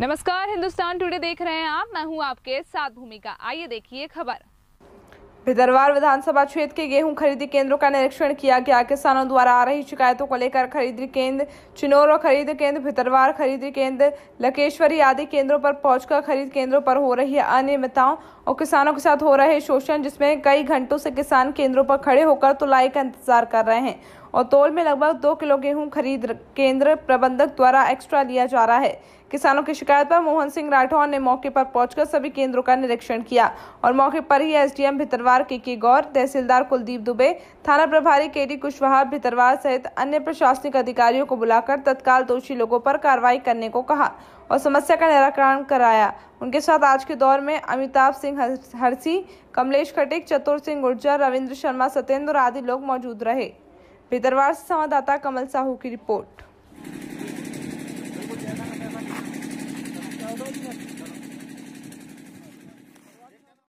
नमस्कार हिंदुस्तान टुडे देख रहे हैं आप मैं हूं आपके साथ भूमिका आइए देखिए खबर भिदरवार विधानसभा क्षेत्र के गेहूं खरीदी केंद्रों का निरीक्षण किया गया किसानों द्वारा आ रही शिकायतों को लेकर खरीदी केंद्र चिनोर और खरीद केंद्र भितरवार खरीदी केंद्र लकेश्वरी आदि केंद्रों पर पहुंचकर खरीद केंद्रों पर हो रही अनियमितताओं और किसानों के साथ हो रहे शोषण जिसमें कई घंटों से किसान केंद्रों पर खड़े होकर तुलाई का इंतजार कर रहे हैं और तोल में लगभग दो किलो गेहूं खरीद केंद्र प्रबंधक द्वारा एक्स्ट्रा लिया जा रहा है किसानों की शिकायत पर मोहन सिंह राठौर ने मौके पर पहुंचकर सभी केंद्रों का निरीक्षण किया और मौके पर ही एसडीएम भितरवार के के गौर तहसीलदार कुलदीप दुबे थाना प्रभारी के डी कुशवाहा भितरवार सहित अन्य प्रशासनिक अधिकारियों को बुलाकर तत्काल दोषी लोगों पर कार्रवाई करने को कहा और समस्या का निराकरण कराया उनके साथ आज के दौर में अमिताभ सिंह हरसी कमलेश खटिक चतुर सिंह गुर्जर रविन्द्र शर्मा सत्येंद्र आदि लोग मौजूद रहे पितरवार से संवाददाता कमल साहू की रिपोर्ट